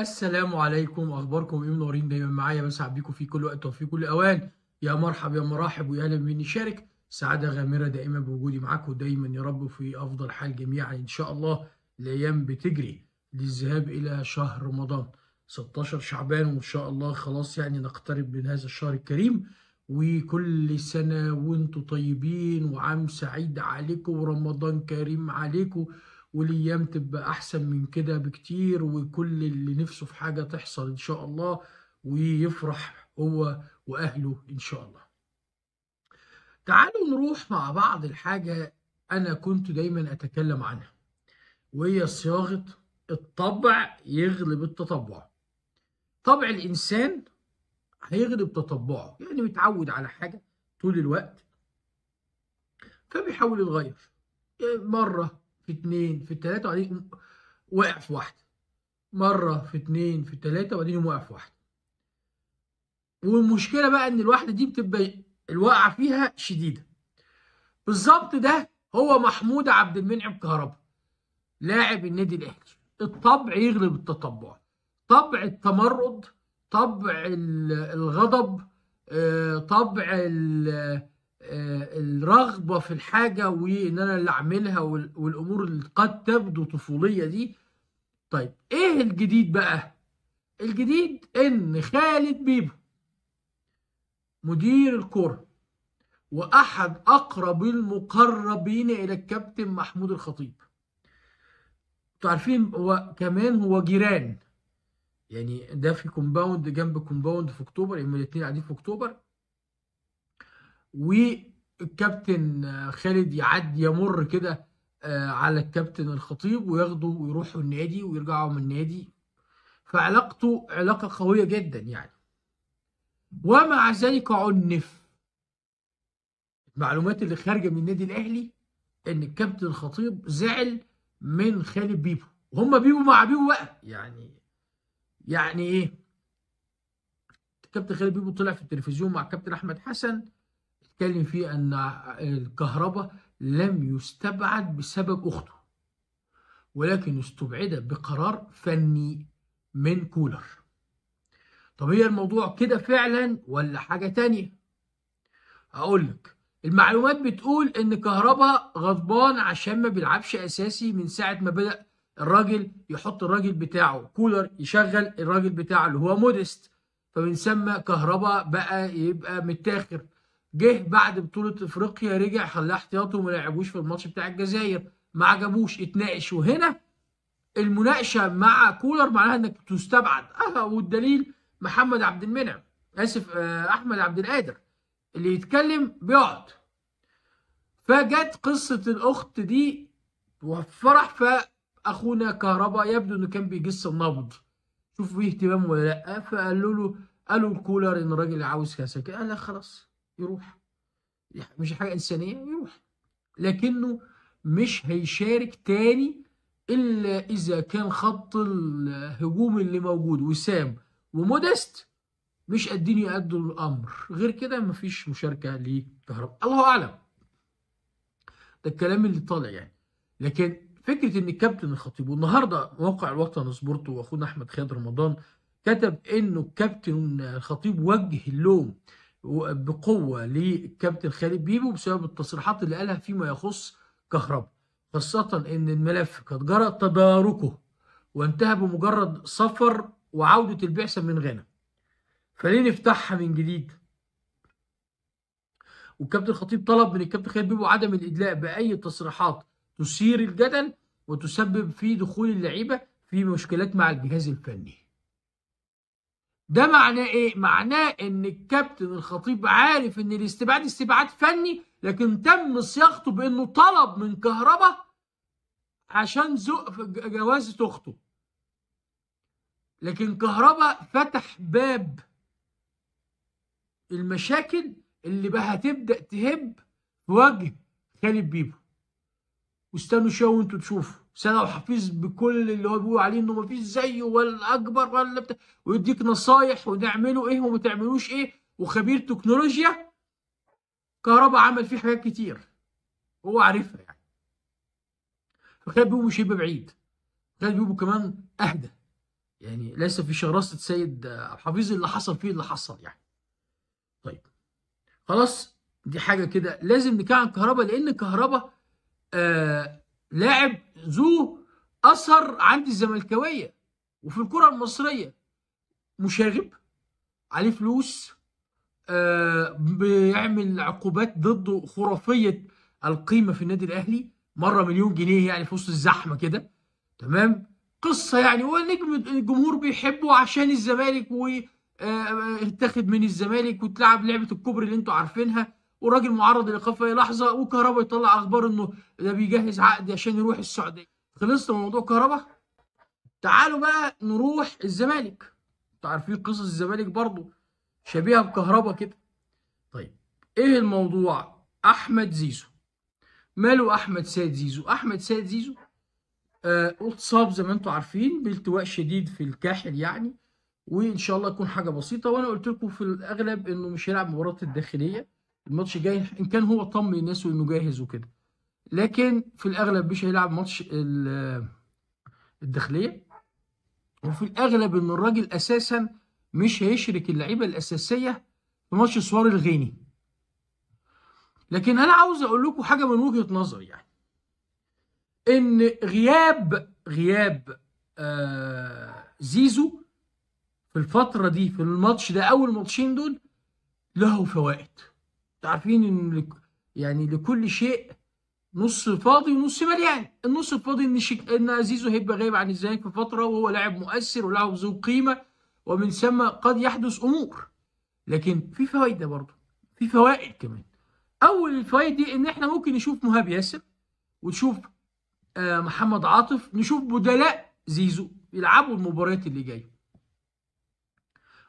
السلام عليكم اخباركم ايه منورين دايما معايا بسعد بيكم في كل وقت وفي كل اوان يا مرحب يا مرحب ويا اهلا بمن يشارك سعاده غامره دائما بوجودي معاكم دايما يا رب في افضل حال جميعا ان شاء الله الايام بتجري للذهاب الى شهر رمضان 16 شعبان وان شاء الله خلاص يعني نقترب من هذا الشهر الكريم وكل سنه وانتم طيبين وعام سعيد عليكم ورمضان كريم عليكم والايام تبقى احسن من كده بكتير وكل اللي نفسه في حاجه تحصل ان شاء الله ويفرح هو واهله ان شاء الله تعالوا نروح مع بعض الحاجه انا كنت دايما اتكلم عنها وهي صياغه الطبع يغلب التطبع طبع الانسان هيغلب تطبعه يعني متعود على حاجه طول الوقت فبيحاول يتغير مره في اتنين في التلاتة وبعدين واقع في واحدة مرة في اتنين في التلاتة وبعدين واقع في واحدة والمشكلة بقى إن الواحدة دي بتبقى الواقعة فيها شديدة بالظبط ده هو محمود عبد المنعم كهربا لاعب النادي الأهلي الطبع يغلب التطبع طبع التمرد طبع الغضب آه، طبع آه، الرغبه في الحاجه وان انا اللي اعملها والامور اللي قد تبدو طفوليه دي طيب ايه الجديد بقى الجديد ان خالد بيبو مدير الكرة واحد اقرب المقربين الى الكابتن محمود الخطيب انتوا عارفين هو كمان هو جيران يعني ده في كومباوند جنب كومباوند في اكتوبر يوم الاثنين قاعدين في اكتوبر والكابتن خالد يعدي يمر كده آه، على الكابتن الخطيب وياخده ويروحوا النادي ويرجعوا من النادي فعلاقته علاقة قوية جدا يعني ومع ذلك عنف المعلومات اللي خارجة من النادي الأهلي إن الكابتن الخطيب زعل من خالد بيبو وهم بيبو مع بيبو بقى يعني يعني إيه الكابتن خالد بيبو طلع في التلفزيون مع الكابتن أحمد حسن اتكلم فيه ان الكهرباء لم يستبعد بسبب اخته ولكن استبعد بقرار فني من كولر طب هي الموضوع كده فعلا ولا حاجة تانية هقول لك المعلومات بتقول ان كهربا غضبان عشان ما بيلعبش اساسي من ساعة ما بدأ الراجل يحط الراجل بتاعه كولر يشغل الراجل بتاعه اللي هو مودست فمن ثم كهربا بقى يبقى متاخر جه بعد بطوله افريقيا رجع خلاه احتياطي وما لعبوش في الماتش بتاع الجزائر ما عجبوش اتناقش وهنا المناقشه مع كولر معناها انك تستبعد اه والدليل محمد عبد المنعم اسف آه احمد عبد القادر اللي يتكلم بيقعد فجت قصه الاخت دي وفرح فاخونا كهرباء يبدو انه كان بيجس النبض شوف فيه اهتمام ولا لا فقالوا له قالوا الكولر ان الراجل عاوز كذا قال لا خلاص يروح مش حاجه انسانيه يروح لكنه مش هيشارك تاني الا اذا كان خط الهجوم اللي موجود وسام ومودست مش قادين يؤدوا الامر غير كده مفيش مشاركه لكهرباء الله اعلم ده الكلام اللي طالع يعني لكن فكره ان الكابتن الخطيب والنهارده موقع الوطن سبورت واخونا احمد خالد رمضان كتب انه الكابتن الخطيب وجه اللوم بقوه للكابتن خالد بيبو بسبب التصريحات اللي قالها فيما يخص كهرباء خاصه ان الملف قد جرى تداركه وانتهى بمجرد سفر وعوده البعثه من غانا فليه نفتحها من جديد والكابتن الخطيب طلب من الكابتن خالد بيبو عدم الادلاء باي تصريحات تثير الجدل وتسبب في دخول اللعيبه في مشكلات مع الجهاز الفني ده معناه ايه؟ معناه ان الكابتن الخطيب عارف ان الاستبعاد استبعاد فني لكن تم صياغته بانه طلب من كهربا عشان زق جوازة اخته. لكن كهربا فتح باب المشاكل اللي بقى هتبدا تهب في وجه خالد بيبو. واستنوا شوية وانتوا تشوفوا. سنه وحفيظ بكل اللي هو بيقول عليه انه مفيش زيه ولا اكبر ولا بتاع ويديك نصايح ونعمله ايه وما تعملوش ايه وخبير تكنولوجيا كهرباء عمل فيه حاجات كتير هو عارفها يعني فكان بيقول مش هيبقى بعيد كان بيقول كمان اهدى يعني ليس في شراسه سيد حفيظ اللي حصل فيه اللي حصل يعني طيب خلاص دي حاجه كده لازم نتكلم عن الكهرباء لان الكهرباء آه لاعب ذو اثر عند الزملكاويه وفي الكره المصريه مشاغب عليه فلوس آه بيعمل عقوبات ضده خرافيه القيمه في النادي الاهلي مره مليون جنيه يعني في وسط الزحمه كده تمام قصه يعني هو نجم الجمهور بيحبه عشان الزمالك و آه، آه، اتاخد من الزمالك وتلعب لعبه الكوبري اللي انتوا عارفينها والراجل معرض للايقاف في اي لحظه وكهربا يطلع اخبار انه ده بيجهز عقد عشان يروح السعوديه خلصنا من موضوع كهربا تعالوا بقى نروح الزمالك انتوا عارفين قصص الزمالك برضو شبيهه بكهربا كده طيب ايه الموضوع احمد زيزو ماله احمد سيد زيزو احمد سيد زيزو آه اتصاب زي ما انتوا عارفين بالتواء شديد في الكاحل يعني وان شاء الله يكون حاجه بسيطه وانا قلت لكم في الاغلب انه مش هيلعب مباراه الداخليه الماتش جاي ان كان هو طمن الناس وانه جاهز وكده لكن في الاغلب مش هيلعب ماتش الداخليه وفي الاغلب ان الراجل اساسا مش هيشرك اللعيبه الاساسيه في ماتش سوار الغيني لكن انا عاوز اقول لكم حاجه من وجهه نظري يعني ان غياب غياب آه زيزو في الفتره دي في الماتش ده اول ماتشين دول له فوائد عارفين ان يعني لكل شيء نص فاضي ونص مليان النص الفاضي ان شك... ان زيزو هيبقى غايب عن الزمالك في فتره وهو لاعب مؤثر ولاعب ذو قيمه ومن ثم قد يحدث امور لكن في فوائد برضه في فوائد كمان اول الفوائد دي ان احنا ممكن نشوف مهاب ياسر ونشوف آه، محمد عاطف نشوف بدلاء زيزو يلعبوا المباريات اللي جايه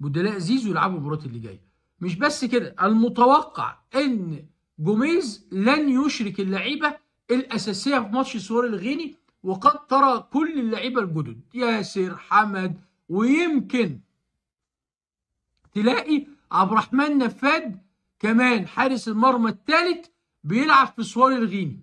بدلاء زيزو يلعبوا المباريات اللي جايه مش بس كده المتوقع ان جوميز لن يشرك اللعيبه الاساسيه في ماتش سوار الغيني وقد ترى كل اللعيبه الجدد ياسر حمد ويمكن تلاقي عبد الرحمن نفاد كمان حارس المرمى الثالث بيلعب في سوار الغيني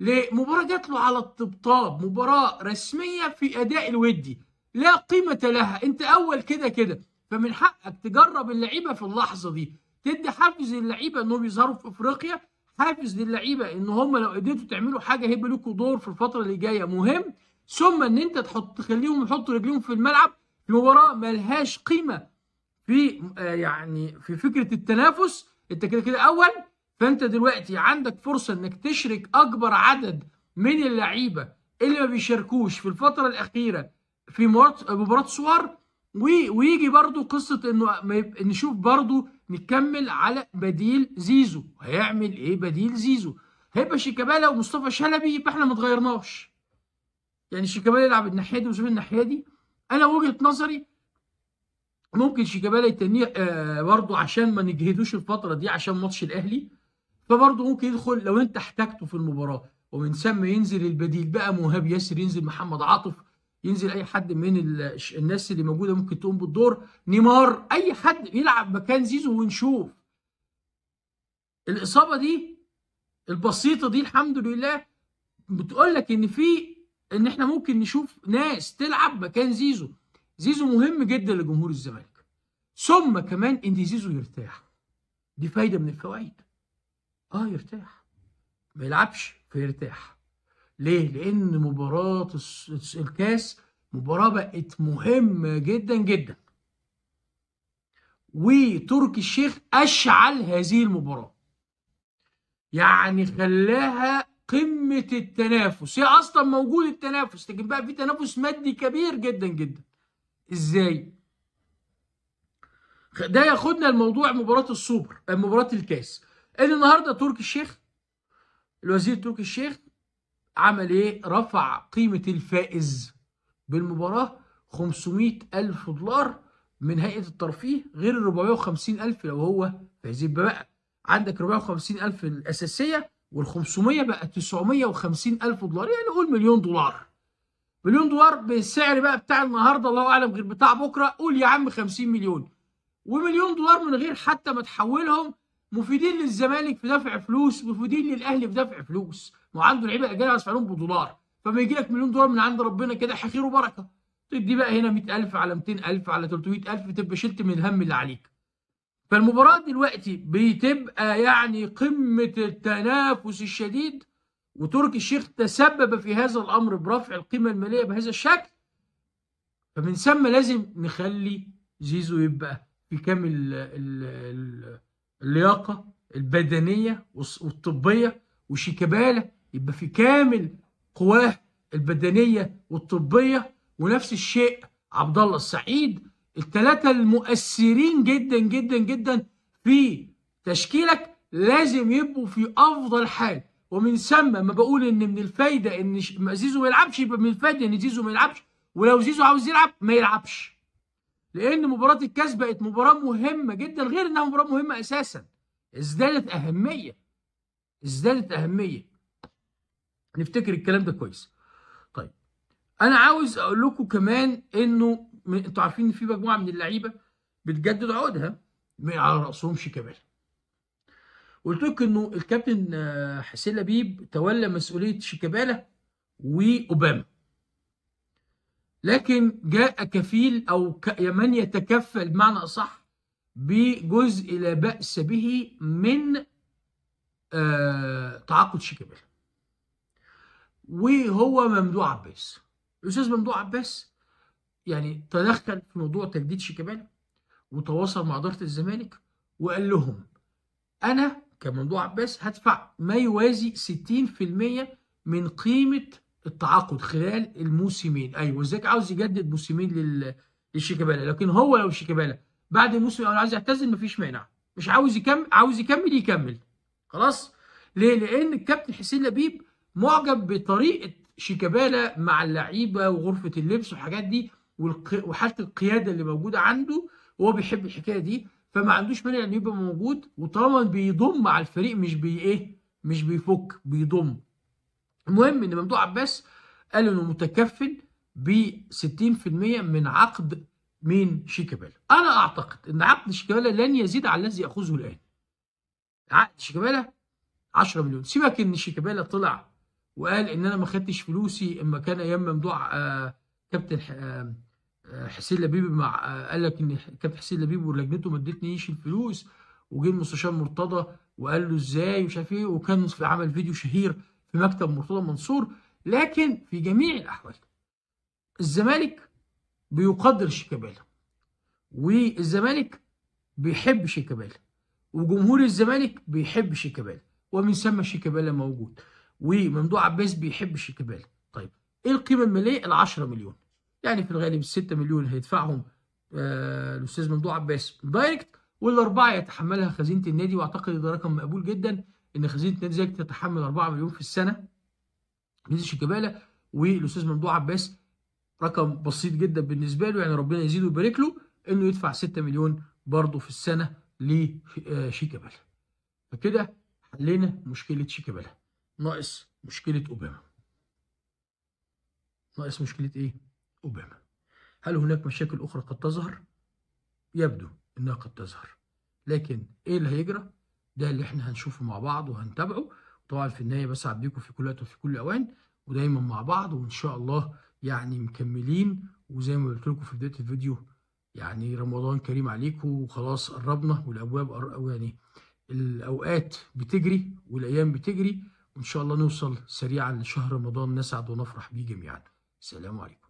لمباراة جات له على الطبطاب مباراة رسمية في أداء الودي لا قيمة لها أنت أول كده كده فمن حقك تجرب اللعيبه في اللحظه دي تدي حافز للعيبه انهم يظهروا في افريقيا حافز للعيبه ان هم لو قدرتوا تعملوا حاجه هيبقى لكم دور في الفتره اللي جايه مهم ثم ان انت تحط تخليهم يحطوا رجليهم في الملعب في مباراه ملهاش قيمه في آه، يعني في فكره التنافس انت كده كده اول فانت دلوقتي عندك فرصه انك تشرك اكبر عدد من اللعيبه اللي ما بيشاركوش في الفتره الاخيره في مباراه سوار ويجي برضو قصة انه نشوف برضو نكمل على بديل زيزو هيعمل ايه بديل زيزو هيبقى شيكابالا ومصطفى شلبي يبقى احنا ما اتغيرناش يعني شيكابالا يلعب الناحيه دي وشوف الناحيه دي انا وجهه نظري ممكن شيكابالا يتنيه آه برضه عشان ما نجهدوش الفتره دي عشان ماتش الاهلي فبرضه ممكن يدخل لو انت احتاجته في المباراه ومن ثم ينزل البديل بقى مهاب ياسر ينزل محمد عاطف ينزل اي حد من الناس اللي موجوده ممكن تقوم بالدور نيمار اي حد يلعب مكان زيزو ونشوف الاصابه دي البسيطه دي الحمد لله بتقول لك ان في ان احنا ممكن نشوف ناس تلعب مكان زيزو زيزو مهم جدا لجمهور الزمالك ثم كمان ان زيزو يرتاح دي فايده من الفوائد اه يرتاح ما يلعبش فيرتاح ليه؟ لأن مباراة الكاس مباراة بقت مهمة جدا جدا وتركي الشيخ أشعل هذه المباراة يعني خلاها قمة التنافس هي أصلا موجود التنافس لكن بقى في تنافس مادي كبير جدا جدا إزاي؟ ده ياخدنا لموضوع مباراة السوبر مباراة الكاس ان النهارده تركي الشيخ الوزير تركي الشيخ عمل ايه رفع قيمه الفائز بالمباراه 500 الف دولار من هيئه الترفيه غير ال 450 الف لو هو فايز بقى عندك 450 الف الاساسيه وال 500 بقى 950 الف دولار يعني قول مليون دولار مليون دولار بالسعر بقى بتاع النهارده الله اعلم غير بتاع بكره قول يا عم 50 مليون ومليون دولار من غير حتى ما تحولهم مفيدين للزمالك في دفع فلوس مفيدين للاهلي في دفع فلوس ما عنده لعيبه اجانب هيدفع لهم بدولار فما يجي لك مليون دولار من عند ربنا كده حخير وبركه تدي طيب بقى هنا 100000 على 200000 على 300000 تبقى شلت من الهم اللي عليك فالمباراه دلوقتي بتبقى يعني قمه التنافس الشديد وتركي الشيخ تسبب في هذا الامر برفع القيمه الماليه بهذا الشكل فمن ثم لازم نخلي زيزو يبقى في كامل اللياقه البدنيه والطبيه وشيكابالا يبقى في كامل قواه البدنيه والطبيه ونفس الشيء عبد الله السعيد الثلاثه المؤثرين جدا جدا جدا في تشكيلك لازم يبقوا في افضل حال ومن ثم ما بقول ان من الفايده ان زيزو ما يلعبش يبقى من الفايده ان زيزو ما يلعبش ولو زيزو عاوز يلعب ما يلعبش لان مباراه الكاس بقت مباراه مهمه جدا غير انها مباراه مهمه اساسا ازدادت اهميه ازدادت اهميه نفتكر الكلام ده كويس طيب انا عاوز اقول لكم كمان انه انتوا عارفين ان في مجموعه من اللعيبه بتجدد عقودها على راسهم شيكابالا قلت لكم انه الكابتن حسين لبيب تولى مسؤوليه شيكابالا واوباما لكن جاء كفيل أو من يتكفل بمعنى أصح بجزء لا بأس به من آه، تعاقد شيكابالا وهو ممدوح عباس الأستاذ ممدوح عباس يعني تدخل في موضوع تجديد شيكابالا وتواصل مع إدارة الزمالك وقال لهم أنا كممدوح عباس هدفع ما يوازي 60% من قيمة التعاقد خلال الموسمين ايوه ازيك عاوز يجدد موسمين لل... للشيكابالا لكن هو لو شيكابالا بعد الموسم الاول عايز يعتزل مفيش مانع مش عاوز يكمل عاوز يكمل يكمل خلاص ليه لان الكابتن حسين لبيب معجب بطريقه شيكابالا مع اللعيبه وغرفه اللبس والحاجات دي وحاله القياده اللي موجوده عنده وهو بيحب الحكايه دي فما عندوش مانع انه يبقى موجود وطالما بيضم على الفريق مش بي ايه مش بيفك بيضم المهم ان ممدوح عباس قال انه متكفل ب 60% من عقد مين شيكابالا انا اعتقد ان عقد شيكابالا لن يزيد على الذي ياخذه الان عقد شيكابالا 10 مليون سيبك ان شيكابالا طلع وقال ان انا ما خدتش فلوسي اما كان ايام ممدوح آه كابتن آه حسين لبيب مع آه، قال لك ان كابتن حسين لبيب ولجنته ما ادتنيش الفلوس وجه المستشار مرتضى وقال له ازاي ومش عارف ايه وكان عمل فيديو شهير في مكتب مرتضى منصور لكن في جميع الأحوال الزمالك بيقدر شيكابالا والزمالك بيحب شيكابالا وجمهور الزمالك بيحب شيكابالا ومن ثم شيكابالا موجود وممدوح عباس بيحب شيكابالا طيب ايه القيمه الماليه ال 10 مليون يعني في الغالب ال 6 مليون هيدفعهم آه الاستاذ ممدوح عباس دايركت والاربعه يتحملها خزينه النادي واعتقد ده رقم مقبول جدا ان خزينه نادي زيك تتحمل 4 مليون في السنه نادي شيكابالا والاستاذ ممدوح عباس رقم بسيط جدا بالنسبه له يعني ربنا يزيده ويبارك له انه يدفع 6 مليون برضه في السنه لشيكابالا آه، فكده حلينا مشكله شيكابالا ناقص مشكله اوباما ناقص مشكله ايه اوباما هل هناك مشاكل اخرى قد تظهر يبدو انها قد تظهر لكن ايه اللي هيجرى ده اللي احنا هنشوفه مع بعض وهنتابعه طبعا في النهايه بسعد بيكم في كل وقت وفي كل اوان ودايما مع بعض وان شاء الله يعني مكملين وزي ما قلت لكم في بدايه الفيديو يعني رمضان كريم عليكم وخلاص قربنا والابواب يعني الاوقات بتجري والايام بتجري وان شاء الله نوصل سريعا لشهر رمضان نسعد ونفرح بيه جميعا سلام عليكم